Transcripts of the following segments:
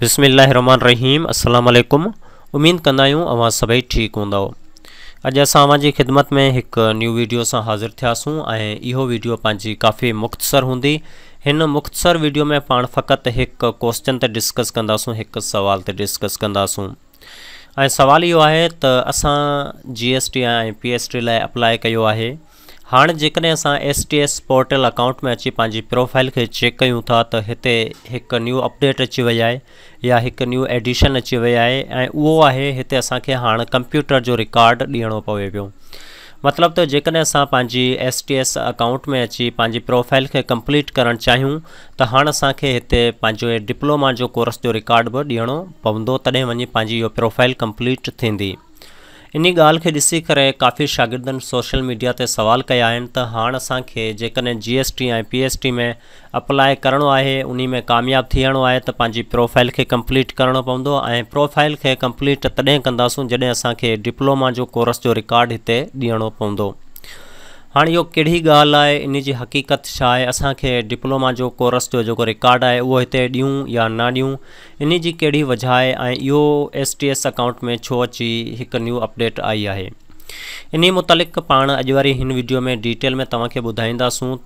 बिस्मिल्लाहिर्रहमानिर्रहीम रहीम वालेकुम उम्मीद कंदा आहियूं अवां सभई ठीकु हूंदव अॼु ख़िदमत में एक न्यू वीडियो से हाज़िर थियासूं ऐं वीडियो पंहिंजी काफ़ी मुख़्तसर होंगी हिन मुख़्तसर वीडियो में पा फ़कत एक क्वेश्चन ते डिस्कस कंदासूं हिकु सुवाल ते डिस्कस कंदासूं ऐं सुवालु इहो आहे त G S T P S T लाइ अप्लाए कयो आहे हाणे जेकॾहिं S T S portal account में अची पंहिंजी प्रोफाइल खे चेक कयूं था त हिते न्यू अपडेट अची वही है या एक न्यू एडिशन अची वई आहे ऐं उहो आहे हिते असांखे कंप्यूटर जो रिकॉर्ड ॾियणो पवे पियो मतिलबु त जेकॾहिं एस टी एस अकाउंट में अची पंहिंजी प्रोफाइल खे कंप्लीट करणु चाहियूं त हाणे असांखे डिप्लोमा जो कोर्स जो रिकॉर्ड भी ॾियणो पवंदो तॾहिं वञी पंहिंजी प्रोफाइल कंप्लीट थी इन ॻाल्हि खे ॾिसी करे काफ़ी शागिर्दनि सोशल मीडिया से सुवाल कया तो हाँ हाणे असांखे जी एस टी ऐं पी एस टी में अप्लाए करिणो है उन में कामयाबु थियण आहे त प्रोफाइल खे कंप्लीट करिणो पव ऐं प्रोफाइल के कंप्लीट तदें कंदासूं जॾहिं असांखे डिप्लोमा जो कोर्स जो रिकॉर्ड इतने दियण पव हाणे इहो कहिड़ी ॻाल्हि आहे इन जी हक़ीक़त छा आहे असांखे डिप्लोमा जो कोर्स जो जेको रिकॉड आहे उहो हिते ॾियूं या न ॾियूं इन जी कहिड़ी वजह आहे ऐं इहो एस टी एस अकाउंट में छो अची हिकु न्यू अपडेट आई आहे इन मुतालिक़ पा अॼु वारी हिन वीडियो में डिटेल में तव्हांखे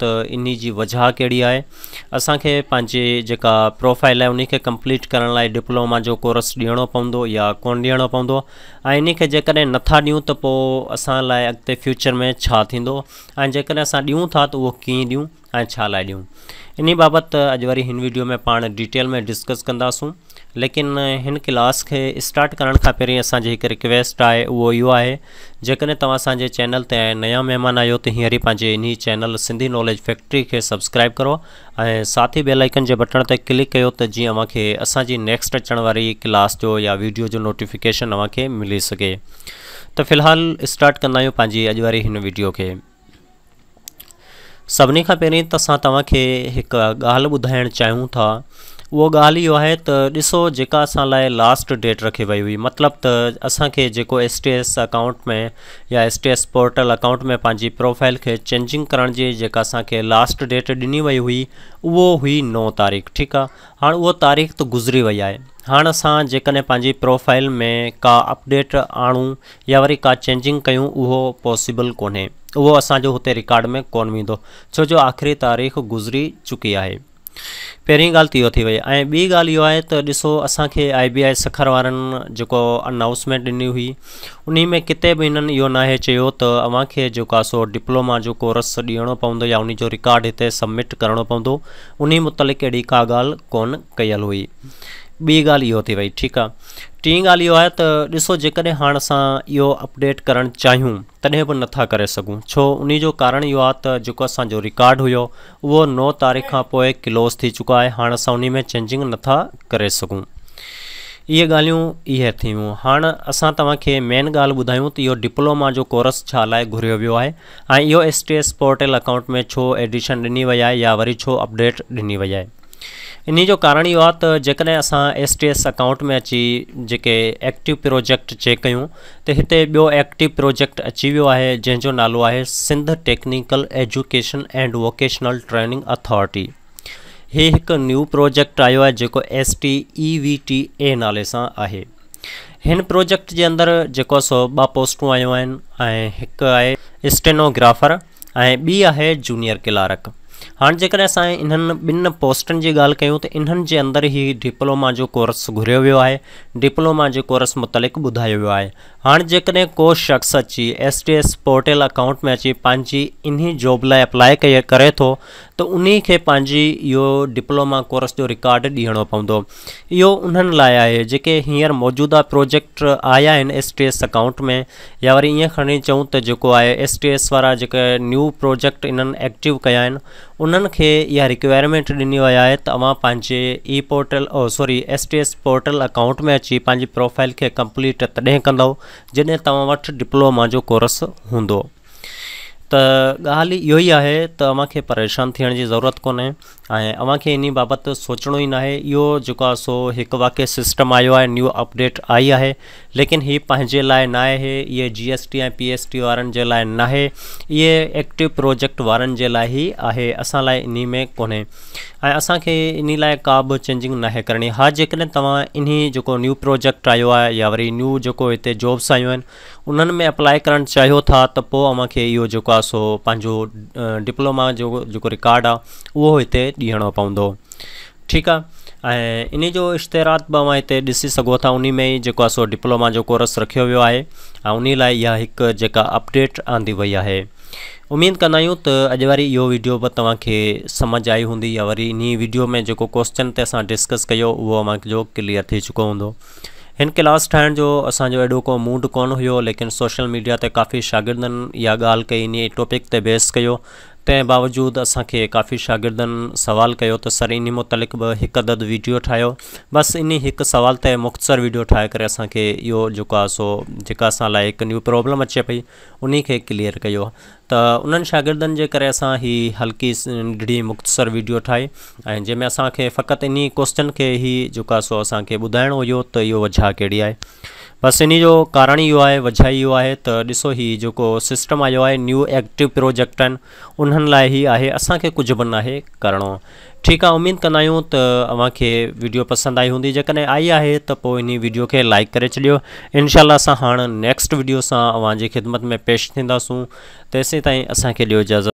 तो इन की वजह कहिड़ी आहे असांखे पंहिंजे प्रोफाइल है उनखे कंप्लीट कर डिप्लोमा जो कोर्स ॾियणो पवंदो या को ॾियणो पवंदो ऐं इन खे जेकॾहिं नथा ॾियूं त लाइ अॻिते फ्यूचर में छा थींदो था तो वह कें ॾियूं ऐं छा लाइ ॾियूं इन वीडियो में पा डिटेल में डिस्कस कंदासूं लेकिन इन क्लास के स्टार्ट करण का पहिरीं असांजी हिकु रिक्वेस्ट आहे वो यो है जेकॾहिं तव्हां चैनल ते नया महिमान आहियो त हींअर ई पंहिंजे चैनल सिंधी नॉलेज फैक्ट्री के सब्सक्राइब करो ऐं साथ ई बेलाइकन जे बटण ते क्लिक कर त जीअं अव्हांखे नेक्स्ट अचण वारी क्लास जो या वीडियो जो नोटिफिकेशन अव्हांखे मिली सघे तो फिलहाल स्टार्ट कंदा आहियूं पंहिंजी वारी हिन वीडियो के सभिनी खां पहिरीं त असां तव्हांखे हिकु ॻाल्हि ॿुधाइणु चाहियूं था उहो ॻाल्हि इहो आहे त ॾिसो जेका लास्ट डेट रखी वही हुई मतलब त असांखे एस टी एस अकाउंट में या S T S portal account में पंहिंजी प्रोफाइल खे चेंजिंग करण जी जेका असांखे लास्ट डेट ॾिनी वई हुई वो हुई नौ तारीख़ ठीक आहे हाणे उहा तारीख़ तो गुज़री वही है हाँ असां जेकॾहिं प्रोफाइल में का अपडेट आणूँ या वरी का चेंजिंग कयूं उहो पॉसिबल को उहो असो हुते रिकॉर्ड में कोन वेंदो आख़िरी तारीख़ गुज़री चुकी है पहिरीं ॻाल्हि थी वठी वई ऐं ॿी ॻाल्हि इहो आहे त I B I Sukkur one जो अनाउंसमेंट ॾिनी हुई उन्हीं में किथे भी इन यो नाहे चयो त अव्हांखे सो डिप्लोमा जो कोर्स ॾियणो पवंदो या उन रिकॉर्ड इतने सबमिट करिणो पवंदो उन मुतलिक़ अहिड़ी का ॻाल्हि कोन हुई बी ॻाल्हि इहो थी वई ठीकु आहे टीं ॻाल्हि इहो आहे त ॾिसो जेकॾहिं हाणे असां अपडेट करणु चाहूँ तॾहिं बि नथा करे सघूं छो उन जो कारणु इहो आहे रिकॉर्ड हुयो उहो नौ तारीख़ का पोइ क्लोज़ थी चुको है हाँ अस उन्हीं में चेंजिंग ना कर सघूं इहे ॻाल्हियूं इहे थियूं हाणे असां तव्हांखे मेन गाल ॿुधायूं त इहो डिप्लोमा जो कोर्स छा लाइ है वियो आहे S T S portal account में छो एडिशन दिनी वई आहे या वरी छो अपडेट ॾिनी वई आहे इनजो कारण इहो आहे एस टी एस अकाउंट में अची जेके एक्टिव प्रोजेक्ट चेक क्यों तो हिते बो एक्टिव प्रोजेक्ट अची वियो आहे जंहिंजो नालो है Sindh technical education and vocational training authority हे एक न्यू प्रोजेक्ट आयो आहे जेको S T E V T A नाले से आहे हिन प्रोजेक्ट के अंदर जो सो ॿ पोस्टूं आयूं आहिनि ऐं स्टेनोग्राफर ऐं ॿी आहे जूनियर क्लार्क हाँ जर अस इन बिन पोस्टन की गाल क्यों तो इन जे अंदरि ई डिप्लोमा जो कोर्स घुरे वो है डिप्लोमा के कोर्स मुतलिक बुधा वो है हाँ जेकॾहिं को शख़्स अची S T S portal account में अची पंहिंजी इन्हीं जॉब लाइ अप्लाई कए करे थो तो उन्हीं यो डिप्लोमा कोर्स जो रिकॉर्ड ॾियणो पवंदो इहो उन्हनि लाइ आहे जेके मौजूदा प्रोजेक्ट आया आहिनि एस टी एस अकाउंट में या वरी ईअं खणी चऊं तो जेको आहे एस टी एस वारा जेके न्यू प्रोजेक्ट इन्हनि एक्टिव क्या आहिनि यह रिक्वायरमेंट दिनी वई है तव्हां ई portal sorry S T S portal account में अची पंहिंजी प्रोफाइल के कंप्लीट तॾहिं कंदव जॾहिं तव्हां डिप्लोमा जो कोर्स हूंदो त ॻाल्हि इहो ई है त अव्हांखे परेशान थियण जी ज़रूरत को ऐं इन बाबति सोचिणो ही ना आहे इहो जेको सो एक वाक्य सिस्टम आयो आहे न्यू अपडेट आई है लेकिन ये पंहिंजे लाइ न आहे इहे G S T P S T वारनि जे लाइ न आहे इहे एक्टिव प्रोजेक्ट वारनि जे लाइ ई आहे असां इन में कोन्हे ऐं असांखे इन लाइ का बि चेंजिंग ना करणी हा जेकॾहिं तव्हां इन जेको न्यू प्रोजेक्ट आयो आहे या वरी न्यू जो हिते जॉब्स आयूं आहिनि उन्हनि में अप्लाई करणु चाहियो था तो पोइ अव्हांखे इहो जेको सो पंहिंजो डिप्लोमा जो जेको रिकॉर्ड आहे उहो हिते ॾियणो पवंदो ठीकु आहे ऐं इन जो इश्तहारात बि अवां हिते ॾिसी में जेको सो डिप्लोमा जो कोर्स रखियो वियो आहे ऐं लाइ एक हिकु जेका अपडेट आंदी वही है उम्मीद कंदा आहियूं त अॼु वरी इहो वीडियो भी तव्हांखे समझ आई होंगी या वरी इन वीडियो में जो क्वेश्चन अस असां डिस्कस कयो उहो असांजो क्लियर थी चुको हूंदो हिन क्लास ठाहिण जो असो एडो को मूड को लेकिन सोशल मीडिया से काफ़ी शागिर्दनि या ॻाल्हि कई इन टॉपिक ते बेस कयो तंहिं बावजूद असांखे काफ़ी शागिर्दनि सवाल किया तो सर इन मुतलिक़ बि हिकु अदद वीडियो ठाहियो बस इन एक सवाल ते मुख़्तसर वीडियो ठाहे कर असांखे जो सो जो असां लाइ हिकु न्यू प्रॉब्लम अचे पई उन्हीं के क्लियर कयो त उन्हनि शागिर्दनि जे करे असां हल्की ढिढी मुख़्तसर वीडियो ठाहे ऐं जंहिंमें असांखे फ़क़ति इन क्वेश्चन के ही जो सो असांखे बुधाणो हुयो त इहो वजह कहिड़ी है बस इन जो कारण इहो है वजह इहो है त ॾिसो ही जेको सिस्टम आयो आहे न्यू एक्टिव प्रोजेक्ट आहिनि ही लाइ ई आहे असांखे कुझु बि नाहे करिणो ठीकु आहे उमेदु वीडियो पसंद आई होंगी जेकॾहिं आई आहे त इन वीडियो के लाइक कर छॾियो इनशाला असां हाणे नेक्स्ट वीडियो से अव्हांजी ख़िदमत में पेश थींदासूं तेसिताईं असांखे ॾियो इजाज़त